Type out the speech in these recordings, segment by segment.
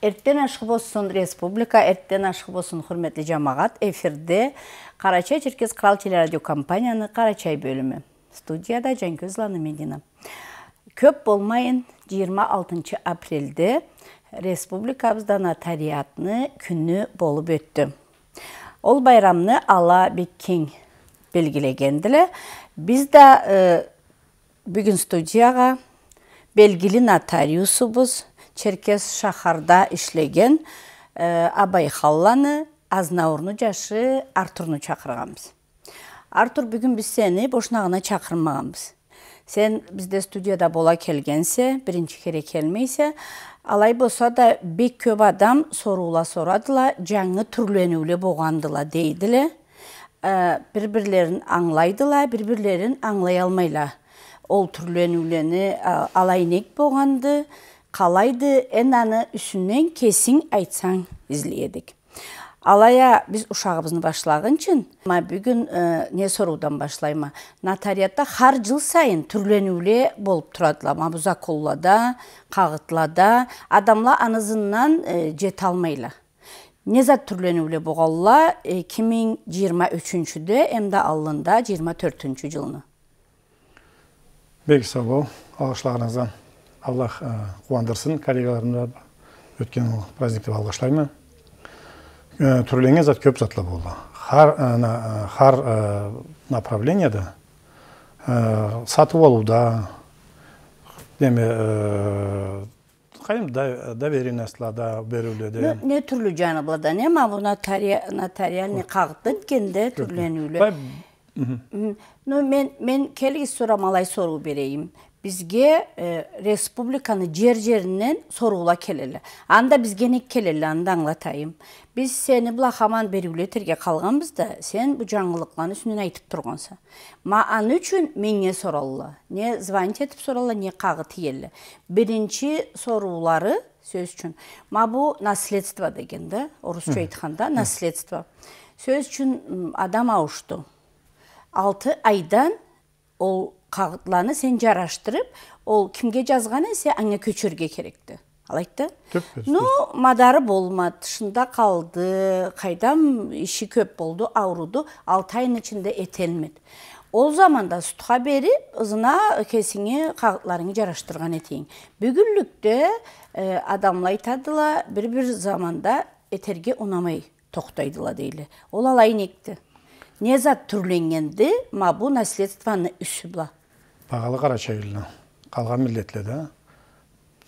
Эрттен ашқы болсын республика, эрттен ашқы болсын құрметлі жамағат эфирде Қарачай Черкес Қырал телерадиокомпанияны Қарачай бөлімі. Студияда Жанкөз ланымедина Көп болмайын 26 апрелде республикабызда нотариатны күні болып өтті. Ол байрамны Алла Беккен белгілегенділі. Бізді да бүгүн бүгін студияға белгілі черкес шахарда ишлеген э, абай халланы азнауырны жашы Артурны чакырганбыз артур бүгін біз сені бошунагына чакырмаганбыз сен бізде студияда бола келгенсе бірінші кере келмейсе алай болса да бек көп адам соруула сорадыла жаңы түрленуілі болғандыла дейділі. эле бир бирлерин аңлайдыла бір-бірлерін аңлай алмайла ол түрленүүлөни э, алайнек болғанды. қалайды энаны үсінен кесін айтсаң изледік алая біз ушағыбызны башлаган үчүн бүгүн не соруудан башлаймы нотариатта ар жыл сайын түрленүүлөр болуп турат ла мабузакуллада кагытлада адамлар анызынан жете алмайла Nezat türlenüyle boğalla 2023'de hem de alında 24. yılını. Belki sabah alışlarınızdan. аллах э, қуандырсын коллегаларымды өткен праздникті праздник э, түрленген зат көп затлы болды хар э, хар направленияда сатып алуда деме доверенностьларда берүүлөрдө эмне түрлүү жаны булат да эми нотариальный кагытта эткенде түрленүүлөр ну мен мен келгис сурамалай суроо берейин Бізге республиканы жер жерінен сорғыла келелі. анда биз кенек келели анда аңлатайын Біз сені бұла хаман терге да сен бұл жаңылықланы үстүнөн айтып тургансың аны үчүн менге сораллы не звонить етіп сораллы не кагы тиелі Бірінші соруулары сөз үшін. ма бул наследство деген да орусча наследство сөз үшін адам ауышты алты айдан ол қағытланы сен жараштырып ол кімге жазғанын сен аңа көчөргө керекті. Ал ну мадары болмады шында қалды қайдам іші көп болды ауруды алтайын айдын ішінде ол заманда сұтқа беріп ұзына кесіңе қағытларыңы жараштырған етейін бүгінлікте ә, адамлар айтадыла бір бір заманда етерге ұнамай тоқтайдыла дейлі ол алайын не зат түрленгенді мабу наследствоны үсі бағалы қарашәуілінің қалған де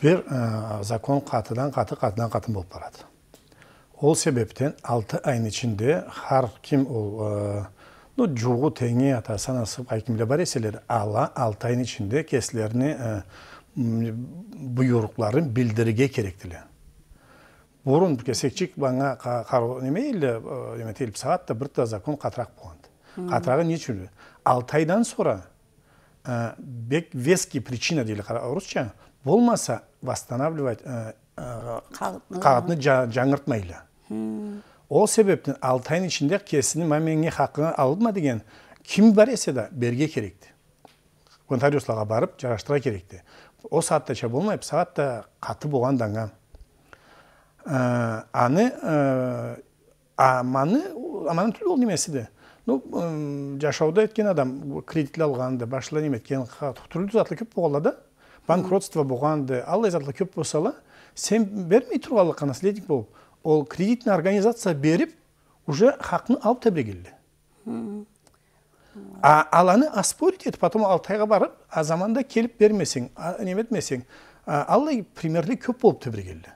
бір закон қатыдан қаты қатыдан қатын болып барады ол себептен алты айын ішінде қар кім ол жуғы тәңе атасы анасы кімдер бар еселер ала алты айын ішінде кесілеріне бұйырықларын білдіріге керектілі бұрын кесекчік баңа қару неме теліп сағатта бір закон қатырақ болғанды. қатырағы не үшін 6 айдан sonra Э, бек веский причина қара орысша болмаса восстанавливать қағытны э, э, жаңыртмайлы ол себептен алты айдың ішінде кесіні мәменге хақыны алып ма деген кім баресе да берге керекті нотариусларға барып жараштыра керекті ол сағатташа болмайып сағатта қаты болған аны аманы аманың түлі ол немесі ну жашоодо эткен адам кредит алғанды, башында эме эткен түрдүү көп болады, да банкротство болғанды алдай затлар көп болса сен бермей тургалы гана следник болуп ол кредитный организация беріп, уже хакын алып тебрегилди а аланы оспорить этип потом алтайға барып азаманда келіп келип бермесең неметмесең алдай примерлер көп болуп тебрегилди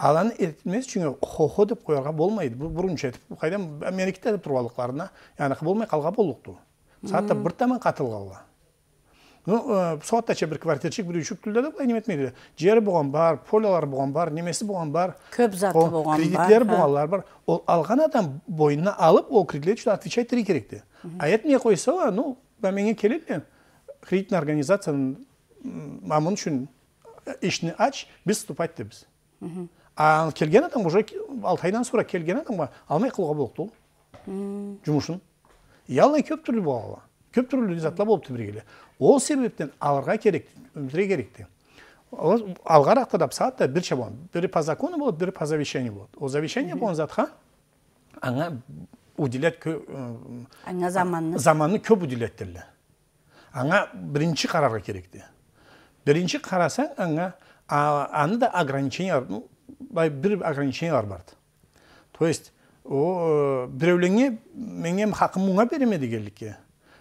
ананы ерітілмес чүңү хохо деп коерга болмайды бул бурунча этип кайдан америкада турбалыкларына анака болмай калган болукту саатта бір таман катылгалы ну э, соаттача бир квартирчик бир үйшүк тилде да эме этмейди жери болгон бар полялары болгон бар немеси болгон бар көп заты болгон бар кредиттери болгонлар бар ол алган адам боюна алып ол кредит үчүн отвечать этиши керекти а этмей койсола ну мамеңе келет эле кредитный организациянын мамун үчүн э, ишини ач биз вступать дейбиз А келген адам уже айдан тура келген адамға алмай қалуға болыпты ол жұмысын ялай көп түрлі бола көп түрлі затлар болып түбіргелі ол себептен алырға керек бізге керек алға дап саатта бір болады бірі по закону болады бірі по завещанию болады ол завещание болған затқа аңа уделять аңа көп уделять аңа бірінші қарарға керек бірінші қарасаң аңа аны да ограничение бір ограничение бар то есть о э, біреулеңе менен хакым муңа ме дегенлікке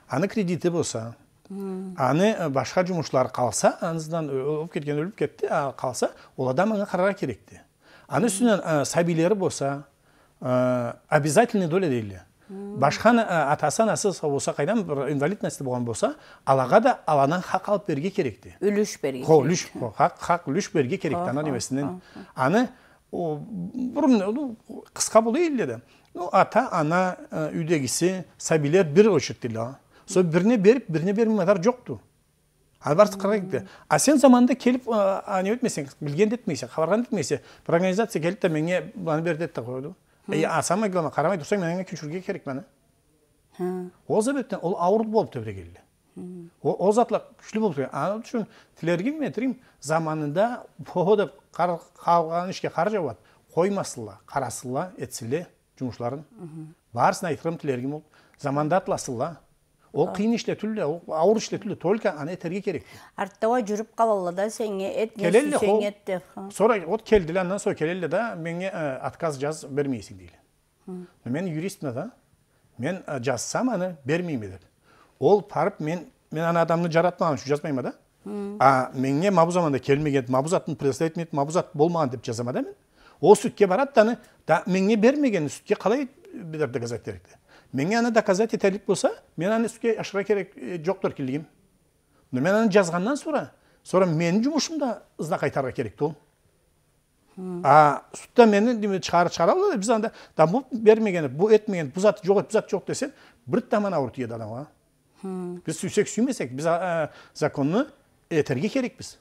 аны кредиті болса аны э, башка жумушлар калса анысынан э, өлүп кеткен өлүп кетти калса ол адам аңа карарга керекти анын үстүнөн сабийлери болса обязательный доля дейли башқан э, атасы анасы болса қайдан бір инвалидность болған болса алаға да аланың хақ алып беруге керек те үліш берге хо үлүш хақ хақ беруге керек ана немесінен аны бұрын қысқа бұл елдеді ну ата ана э, үйдегісі сәбилер бір очередьте сол біріне беріп біріне бермей жатар жоқту кетті а сен заманда келіп э, не өтмесең де етмейсің хабарған етмейсің бір организация келіп да менге мынаны бер деді да қойды и ә, самое главное қарамай тұрсаң мына күншілге керек міне ол себептен ол ауыр болып төбірегелі ол затлар күшлі болып ана үшін тілергім мен тілеймін заманында о деп қалған ішке қар жауады қоймасыла қарасыла етсіле жұмысшыларын барысын айтқым тілергім болды замандатыласыла ол қиын иштетілді ол ауыр иштетілді только ана этерге керек артта жүріп қалалы да сеңе этнесеңе сеңетти сонра вот келді андан соң келелі да менге отказ жаз бермейсің дейлі мен юристмін да мен жазсам аны бермеймін деп ол барып мен мен ана адамды жаратмаған үшін жазбаймын да а менге мабузаманда келмеген мабузатын заттын мабузат болмаған деп жазамын да мен ол сүтке барады да аны да менге бермеген сүтке қалай доказать керек мен аны доказать етерлік болса мен аны үстке ашыра керек жоқ мен аны жазғаннан сора sonra менің жұмысымда ызда қайтарға керек тұғын а сутта мени шығарып шығара алады биз анда да бұл бермеген бул етмеген бұл зат жок эт бул зат жок десең бир таман ауыр тиет адамга біз сүйсөк сүймесек биз законну этерге керекпиз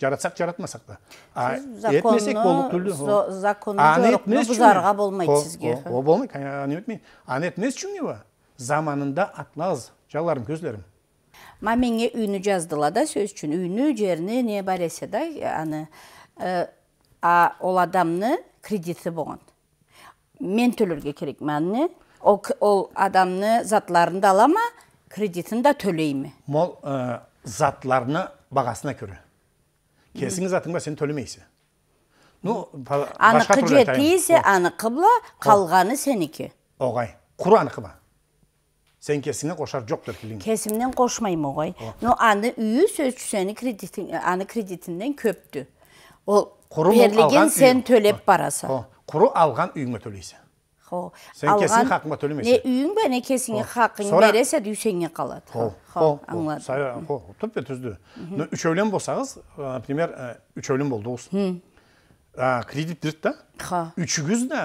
жаратсақ жаратмасақ та а етмесек түрлі бұзарға болмайды сізге ол болмайды аны өтмей аны етмес ба заманында атлаз жаларым көзлерім маменге үйіні жаздыла да сөз үшін үйіні жеріні не бар да аны э, а ол адамны кредиті болған мен төлөргө керек мәні ол, ол адамны да ала ма кредитін да төлеймі мол э, затларына бағасына көре келсеңіз атың сен төлемейсің ну аныкы жетпейсе аныкы бла калганы сеники Оғай. куру анықы ба сен кесімнен қошар жоқ деп кесімнен қошмаймын оғай но аны үйі сөз сені аны кредитінен көпті ол берілген сен төлеп барасың құры алған үйіңе төлейсің Хо. Сен кесің хақыңа төлемейсің. Не үйің бе, не кесіңе хақың бересе, дүйсеңе қалады. Хо, хо, аңладым. Хо, түзді. Үшеулен болсаңыз, например, үшеулен болды осы. Кредит берді да? Хо. Үшігіз да,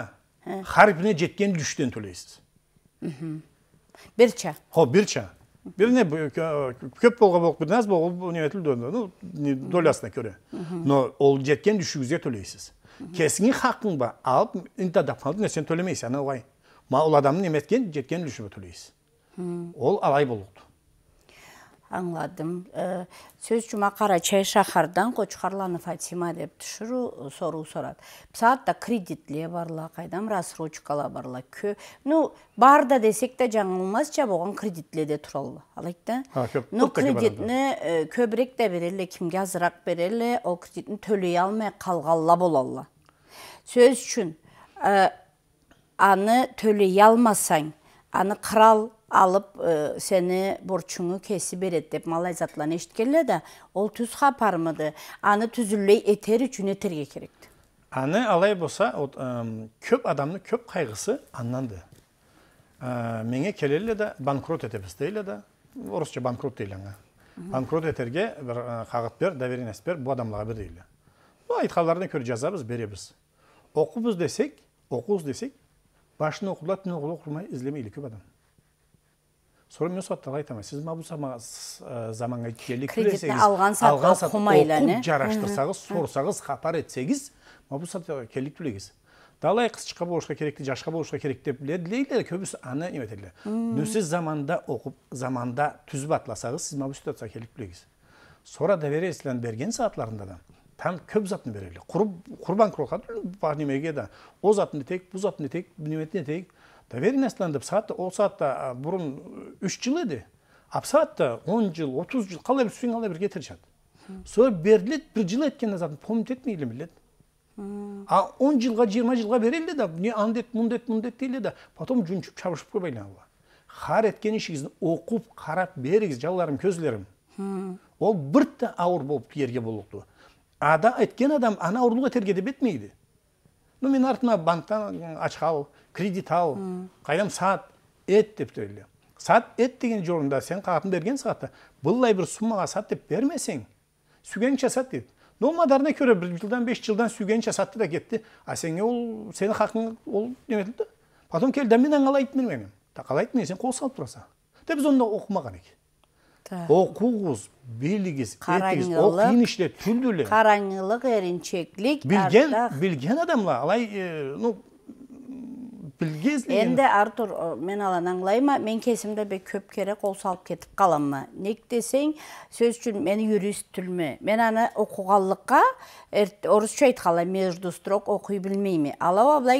харпіне жеткен дүштен төлейсіз. Бірча. Хо, бірча. Біріне көп болға болып долясына көре. Но ол жеткен дүшігізге төлейсіз кесіңе хақың ба, алып үнтадапқанды сен төлемейсің анау Ма ол адамның неметкен жеткен үлішіме төлейсіз ол алай болуды аңладым. Сөз чай шахардан қочқарланы Фатима деп түшүрүү соруу сорат. Саатта кредитле барла, кайдан рассрочкала барла, кө. Ну, барда десек да жаңылмасча болгон кредитле де туралы. Алайта. Ну, кредитни көбүрөк да берели, кимге азыраак берели, ол кредитти төлөй алмай калгалла болалла. Сөз үчүн аны төлөй алмасаң, аны кырал алып ә, сені борчуңу кесип берет деп малай затлан эшиткенле да ол түз хапармыды аны түзүлөй этер үчүн этерге керек аны алай болса көп адамның көп қайғысы аннанды ә, менге келелі да банкрот етеміз дейлі да орысша банкрот дейді аңа банкрот етерге бір қағыт бер доверенность бер бұл адамларға бер дейлі бұл жазабыз беребіз окубуз десек окубуз десек башын оқыдылар түн көп адам сонымен соттарға айтамын сіз мына заманға келе кредитті алған алған оқып жараштырсаңыз сорсаңыз хапар етсеңіз мына бұл далай қысшыққа болушқа керек жасқа болушқа керек деп біледі көбісі аны неме етеді нөсіз заманда оқып заманда түзіп атласаңыз сіз мына бұл ситуацияға келіп сора довериесілен берген саатларында да там көп затын берели құрбан құрбан бар немеге да о затын етейік бұл затын етейік неметіне етейік доверенностьтан деп саты ол саатта бұрын э, үш жыл еді ал саатта он жыл отыз жыл қалай бір түсең қалай бір кетіріп жатыр сол беріледі бір жыл айткен азатын помнить етмейді біледі а он жылға жиырма жылға береді да не андет мұндет мұндет дейді да потом жүнчіп шабышып қойып айналға хар еткен ішіңізді оқып қарап беріңіз жаларым көзлерім ол бірте ауыр болып ерге болуқты ада айткен адам ана ауырлығы етерге деп етмейді ну мен артыма банктан ал кредит ал кайдам сат эт деп сат эт деген жолында сен қағатын берген саатта былай бир суммага сат деп бермесең сүйгенше сат дейт мадарына көрө бир жылдан беш жылдан сүйгенше сатты да кетти а сенге ол сенин хакың ол неметилди потом келди да мен аңалайт менің. так мен сен кол салып турасың деп биз онда окуңуз билигиз этиңиз окуйниште түшүндүле караңылык қараңылық билген білген адамлар алай э, ну енді артур мен алан аңлайма мен кесімді бе көп керек ол салып кетіп қаламы. нек десең сөз үшін мен юрист түлмі. мен аны оқығанлыққа орысша айтқала между строк оқи білмейме алаба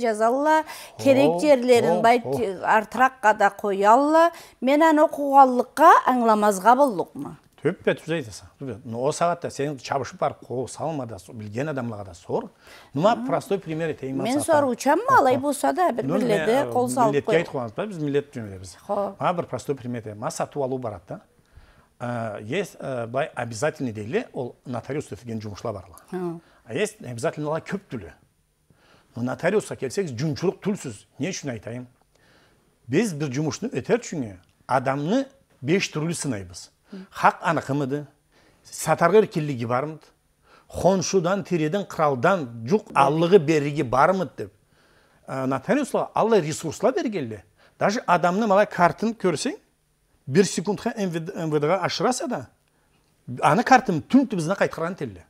жазалла керек жерлерін бай артыраққа да қоялла мен аны оқуғалыққа аңламазға болдық өппетіп жайсың но осы сағатта сен чабышып барып қол салма да білген адамға да сор мына простой пример айтайын мен сор алай болса да бір қол салып милетке айтып қоямыз ба біз милет жөнелеміз мына бір простой пример айтайын мына сатып алу барады да есть былай обязательный дейлі ол нотариус деген жұмысшылар барлығы а есть обязательныйлар көп түрлі нотариусқа келсек жұмысшылық түлсіз не үшін айтайын біз бір жұмысты өтер үшін адамны беш түрлі сынаймыз хақ анықымыды, сатарғыр эркиндиги бармыт Қоншудан, тиреден кыралдан жұқ аллығы берігі бармыт деп нотариусла алла ресурсла бергелі. даже адамның малай картын көрсең бір секундқа ға ашыраса да аны картым түн түбізіне қайтқарған телле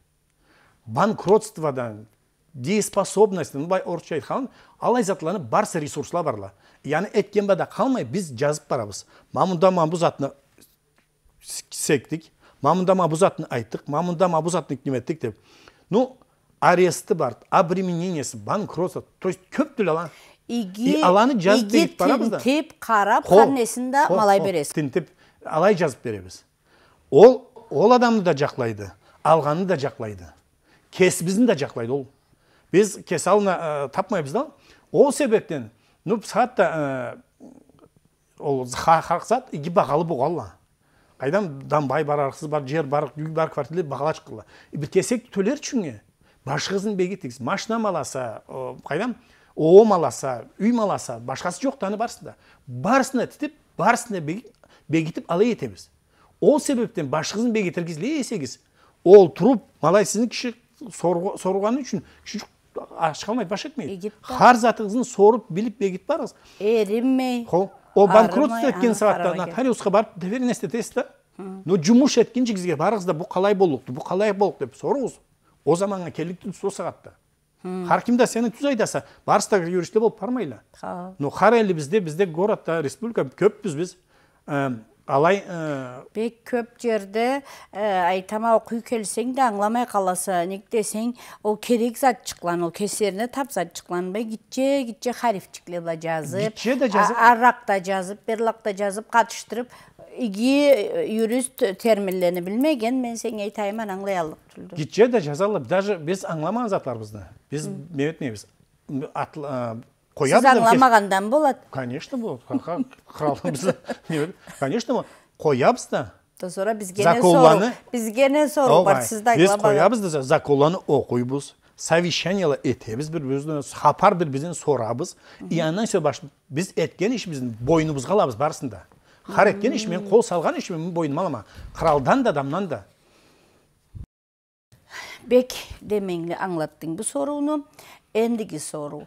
банкротстводан дееспособностьтан былай орысша айтқан алай затланы барсы ресурсла барла яғни қалмай біз жазып барабыз мамында мамбу затны сектік мамында бұл айтық, айттық мамындама бұл деп ну аресті бар обременениесі банкротство то есть көп түрлі иге аланы жазып қарап қарнесінде малай бересіз алай жазып береміз ол ол адамды да жақлайды алғаны да жақлайды кесібізін да жақлайды ол біз кесе ә, да ол себептен ну сағатта ол хақсат иге бағалы болғалла кайдан бай бар арксыз бар жер бар үй бар квартира багалаш кыла бир кесек төлөр башы қызын беге машина маласа қайдан оом маласа үй маласа башкасы жок да барысында баарысында баарысына титип баарысына бекитип ала ол себептен башкасын беги есегіз ол тұрып малай сиздин кіші сорғаны үшін кіші аш калмайт баш етмейді ар затыңызды соруп билип бекитип барыңыз эримей о банкротство еткен сағатта нотариусқа барып доверенность етесіз да но жұмыс еткен жігізге барыңыз да бұл қалай болды бұл қалай болды деп сұрыңыз о заманға келдік сол сағатта харким да сені түз айдаса барыс та юристтер болып бармайлы но қарайлы бізде бізде городта республика көппіз біз алай э, бек көп жерде э, айтама окуй келсең де аңламай каласа десең ол керек зат шыққан ол кесеріне тап зат чыккан бай гитче жазып гитче да жазып жазып берлак да жазып қатыштырып. иги э, юрист терминдерин білмеген, мен сен айтайын аңлай алып түрдө гитче да жаза Біз даже биз аңламаган қоямыз заңламағандан болады конечно болады конечно бұл қоямыз да тосора бизге законланы бізге не сору бар сізді біз қоямыз да законланы оқимыз совещаниялар етеміз бір өзіне сапар бір бізден сорабыз и анан соң біз еткен ішімізді бойнымызға алабыз барысында қар еткен ішімен қол салған ішімен бойныма алама қыралдан да адамнан да бек демеңли аңлаттың бұл соруну Endiki soru.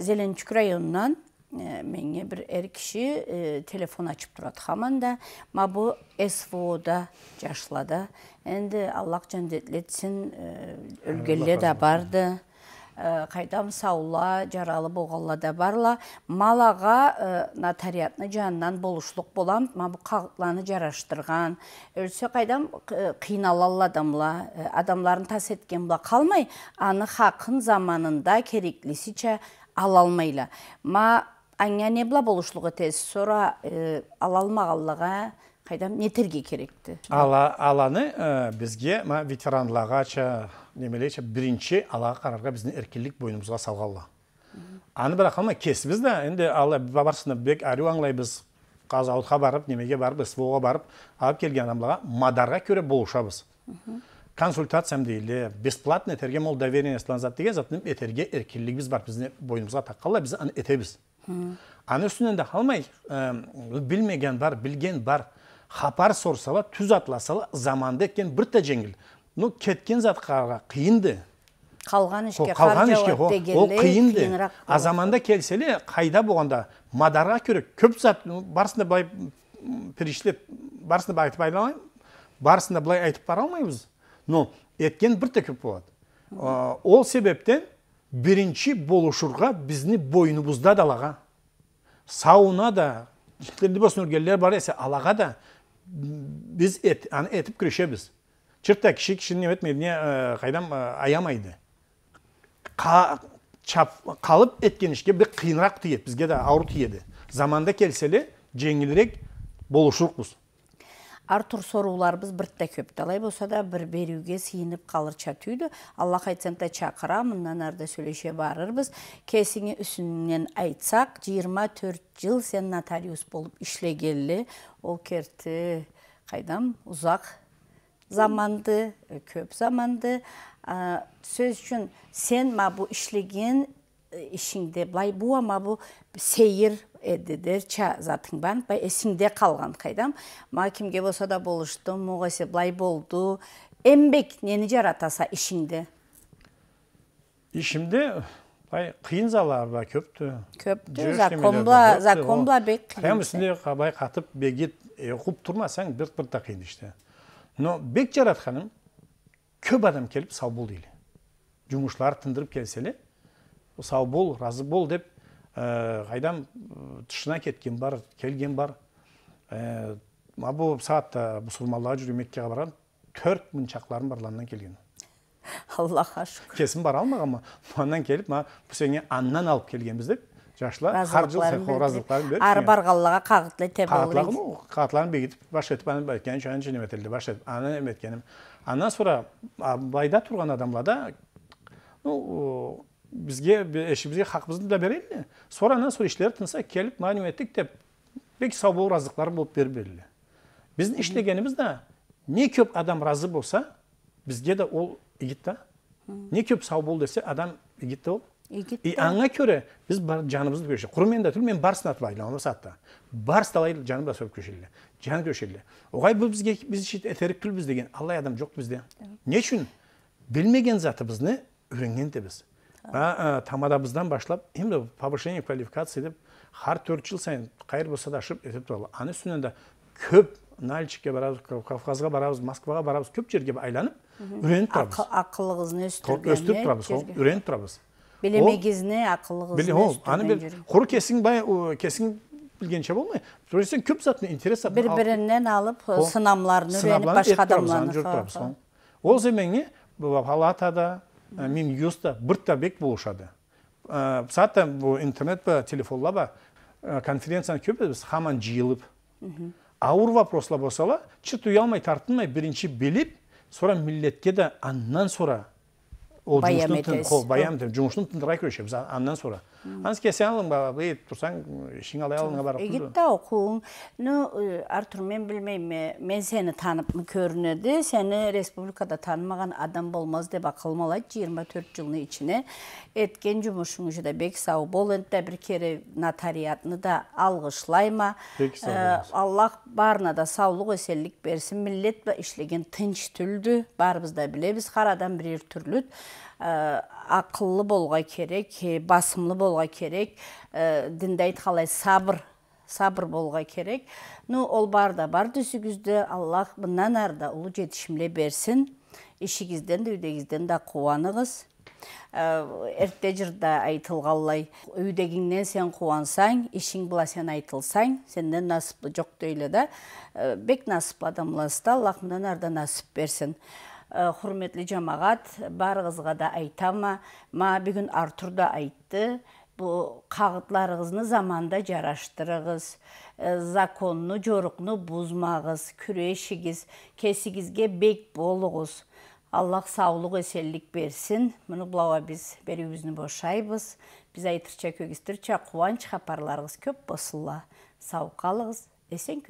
Zelençuk rayonundan e, mənə bir er kişi e, telefon açıb durat xamanda. Ma bu SVO-da, Caşlada. Endi Allah cənnət etsin, e, ölgələ də vardı. Э, қайдам саула жаралы болғанла да барла малаға э, нотариатны жанынан болушылық болам ма бұл қағытланы жараштырған өлсе қайдам э, қиналалла адамла адамларын тас еткен бұла қалмай аны хақын заманында кереклісіче ала алмайла ма аңа не бұла тез сора ала қайдам нетерге керекті ала аланы бізге ма ветеранларға немелейші бірінші аллаға қарарға біздің еркелік бойнымызға салғалла аны бірақ қалмай кесіміз да енді алла барысында бек аңлайбыз барып немеге барып сво барып алып келген адамларға мадарға көре болушабыз консультациям дейді бесплатно этерге мол доверенность деген заттың этерге еркелігіміз бар біздің бойымызға таққанла біз аны етеміз аны үстінен де қалмай білмеген бар білген бар хабар сорсала түз атласала заманды еткен та жеңіл ну кеткен затқа қиынды қалған ішке қалған ішке ол қиынды а заманда келселе қайда болғанда мадарға керек көп зат барысында былай перешлеп барысында былай айтып айта барысында былай айтып бара алмаймыз но еткен бірте көп болады ол себептен бірінші болушырға біздің да далаға сауна да бар есе алаға да біз ет, аны етіп күрешебіз. Чыртта киши кишинин эметине эмне кайдам аямайды қалып эткен ішке бір қиынырақ бізге де ауыр тиеді заманда келсе эле жеңілірек болушылықпыз артур соруларбыз біртті көп талай болса да бір беруге сыйынып калырча түйдү алла айтсанда чақыра, мындан арда сөйлеше барырбыз біз. Кесіңе айтсак айтсақ, 24 жыл сен нотариус болып ішлегелі, ол керті кайдам узак заманды көп заманды сөз үшін сен мабу ішлеген ішіңде былай буа мабу сейір эдедер ча затың бар бай әсінде қалған қайдам ма кімге болса да болышты оғайсе былай болды Әмбек нені жаратаса ішіңде ішімде бай қиын залар бар көпті Көпті, закомбла бек қиын бай қатып бегет тұрмасаң бір қиын іште но бек көп адам келіп сау бол дейді жұмысшылар тындырып келсе эле сау бол разы бол деп э, қайдам э, тышына кеткен бар келген бар э, бұл саатта мұсылмандарға жүрген меккеге барған төрт мың бар келген аллаха шүкір кесім бара алмаған ма андан келіп ма бұл аннан алып келгенбіз деп жашылар ар жыл сахо разылыкларын берип ары баргаллага кагытлы теп кагытлагын кагытларын бегитип баш этип анан экен баш андан сура байда турган адамларда ну бизге эшибизге хакыбызды да берели sonra анан sonra иштери тынса келип мына неметтик деп бек болу разылыклар болуп берип берели биздин иштегенибиз да не көп адам разы болса бизге да ол игит да не көп сау бол десе адам игит та ол и анга көре біз биз жаныбызды көрүшөк курман да мен барсын атып айла болбосо атта барс талай жаныбызды сөрүп көрүшөле жаны көрүшөле огай бул бизге биз теректүүлбүз деген алай адам жок бизде эмне үчүн билмеген затыбызны біз тебиз тамадабыздан башлап енді повышение квалификации деп ар төрт жыл сайын қайыр болса да ашып этип туралы анын үстүнөн да көп нальчикке барабыз кавказға барабыз москвага барабыз көп жерге айланып үйрөнүп турабыз акылыбызды өстүргөн өстүрүп турабыз үйрөнүп турабыз белемегизине акылыгыз ооба аны жүрген. куру кесиң баягы кесиң билгенче болмай то есть көп заттын интерес алып. Бір-бірінен алып сынамларын үйрөнүп башка адамларны жүрүп турабыз ол земеңе палатада минюста бек болушады Сатта интернет ба телефонла ба конференцияны көп біз хаман жиылып. ауыр вопрослар босала, чыт уялмай тартынмай бірінші біліп, сора милетке де аннан сора O Bayam cumuşdun, xo, bayam dedim, cumuşdun tındıraq görüşə biz ondan sonra. анысы кесе алың баба бый турсаң ішің алай алыңа барып егетте ну э, артур мен білмеймін э, мен сені танып көрінеді сені республикада танымаған адам болмас деп ақылмалай, 24 төрт жылдын ішіне еткен жұмысыңызды да бек сау бол енді бір кере нотариатны да алғышлай э, аллах барына да саулық өселілік берсін милет ишлеген тынч түлдү баарыбыз да билебиз ар адам бир түрлүт ақыллы болға керек басымлы болға керек ә, айт қалай сабыр сабыр болға керек ну ол барда бар дүсігізді аллах бұнан арда ұлы жетішімле берсін ішігізден де үйдегізден де қуанығыз эрте жырда айтылгаллай үйдегіңнен сен қуансаң, ішің бұла сен айтылсаң сенден насыплы жоқ дейле да бек насыплы адамыласты аллах мындан арда насып берсін құрметлі э, жамағат барығызға да айтама ма бүгін артур да айтты бұл қағытларыңызны заманда жараштырығыз э, законны жорықны бұзмағыз күрешігіз кесігізге бек болуғыз аллах саулық берсін, берсін бұлауа біз биз берүүбүздү бошайбыз біз айтырча көгүстүрча кубанч хабарларыңыз көп болсула сау калыңыз эсен